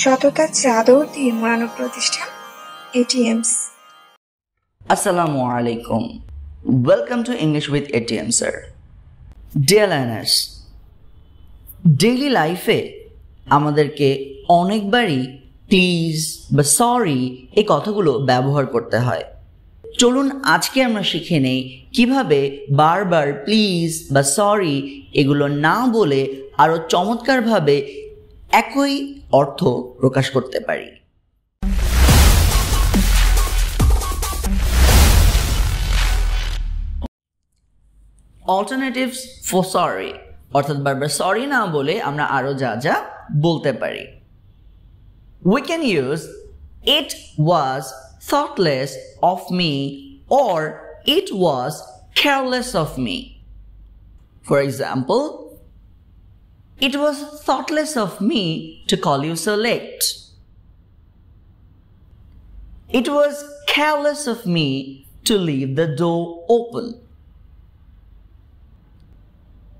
সততার চাদর দিয়ে মোড়ানো প্রতিষ্ঠান এটিএমস আসসালামু আলাইকুম welcome to English with ATM sir dear daily লাইফে আমাদেরকে অনেকবারই প্লিজ বা সরি এই কথাগুলো ব্যবহার করতে হয় চলুন আজকে আমরা শিখে নেই কীভাবে বারবার প্লিজ বা সরি এগুলো না বলে আরও চমৎকারভাবে একই অর্থ প্রকাশ করতে পারি অল্টারনেটিভ ফর সরি অর্থাৎ বারবার সরি না বলে আমরা আরও যা যা বলতে পারি we can use it was thoughtless of me or it was careless of me for example It was thoughtless of me to call you so late. It was careless of me to leave the door open.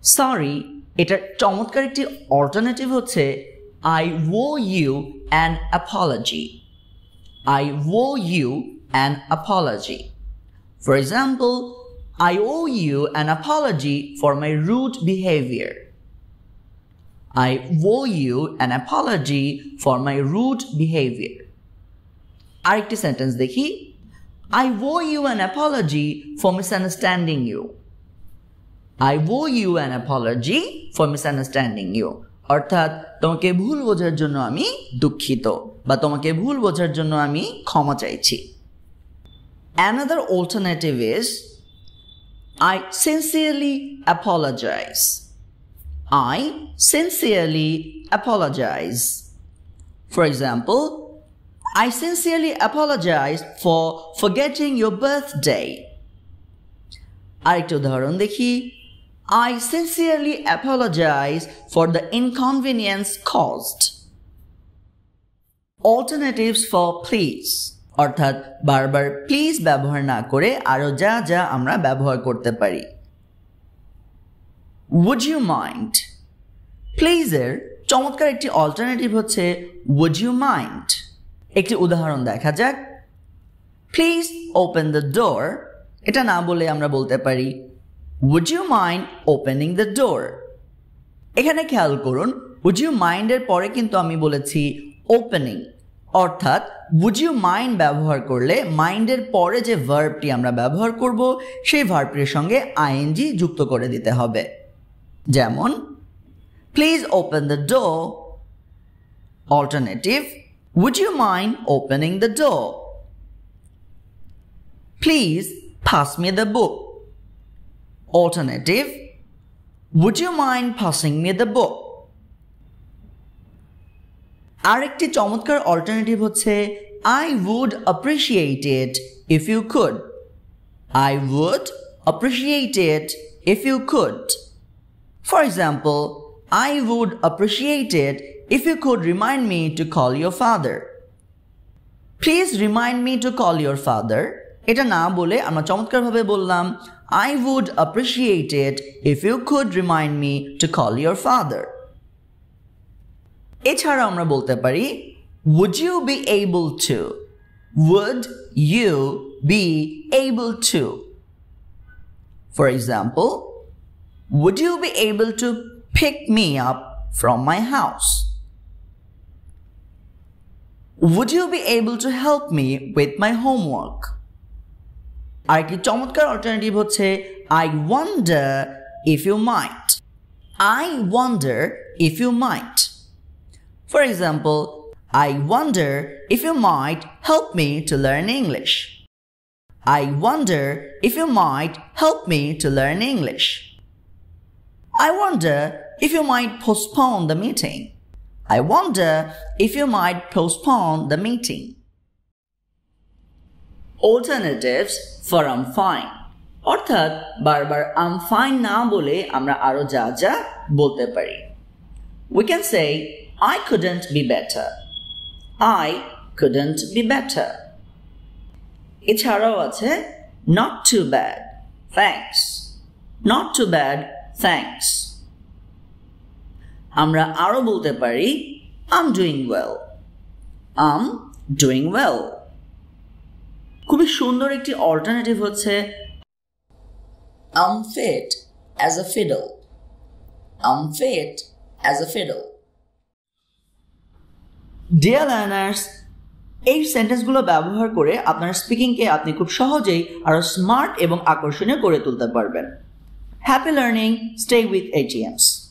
Sorry, it a tomotkariti alternative hoche. I owe you an apology. I owe you an apology. For example, I owe you an apology for my rude behavior. I owe you an apology for my rude behavior. আরেকটি sentence দেখি I owe you an apology for misunderstanding you I owe you an apology for misunderstanding you অর্থাৎ তোমাকে ভুল বোঝার জন্য আমি দুঃখিত বা তোমাকে ভুল বোঝার জন্য আমি ক্ষমা চাইছি another alternative is I sincerely apologize I sincerely apologize. For example, I sincerely apologize for forgetting your birthday. আরেকটা উদাহরণ দেখি I sincerely apologize for the inconvenience caused. Alternatives for please অর্থাৎ বারবার প্লিজ ব্যবহার না করে আরও যা যা আমরা ব্যবহার করতে পারি উড ইউ মাইন্ড প্লিজের চমৎকার একটি অল্টারনেটিভ হচ্ছে উড ইউ মাইন্ড একটি উদাহরণ দেখা যাক প্লিজ ওপেন দ্য ডোর এটা না বলে আমরা বলতে পারি would you mind opening the door এখানে খেয়াল করুন উড ইউ মাইন্ডের পরে কিন্তু আমি বলেছি ওপেনিং অর্থাৎ উড ইউ মাইন্ড ব্যবহার করলে মাইন্ডের পরে যে ভার্বটি আমরা ব্যবহার করব সেই ভার্বটির সঙ্গে আইএনজি যুক্ত করে দিতে হবে যেমন please open the door alternative would you mind opening the door please pass me the book alternative would you mind passing me the book আরেকটি চমৎকার অল্টারনেটিভ হচ্ছে I would appreciate it if you could I would appreciate it if you could For example, I would appreciate it if you could remind me to call your father. Please remind me to call your father. এটা না বলে আমরা চমৎকারভাবে বললাম I would appreciate it if you could remind me to call your father এছাড়া আমরা বলতে পারি would you be able to would you be able to for example Would you be able to pick me up from my house? Would you be able to help me with my homework? আরেকটি চমৎকার alternative হচ্ছে I wonder if you might I wonder if you might for example I wonder if you might help me to learn English I wonder if you might help me to learn English I wonder if you might postpone the meeting. I wonder if you might postpone the meeting. Alternatives for I'm fine অর্থাৎ বারবার I'm fine না বলে আমরা আরো যা যা বলতে পারি We can say I couldn't be better. I couldn't be better. এছাড়াও আছে not too bad. Thanks. Not too bad. Thanks আমরা আরও বলতে পারি I'm doing well I'm doing well খুবই সুন্দর একটি অল্টারনেটিভ হচ্ছে I'm fit as a fiddle I'm fit as a fiddle dear learners এই সেন্টেন্সগুলো ব্যবহার করে আপনার স্পিকিংকে আপনি খুব সহজেই আরও স্মার্ট এবং আকর্ষণীয় করে তুলতে পারবেন Happy learning. Stay with AGMs.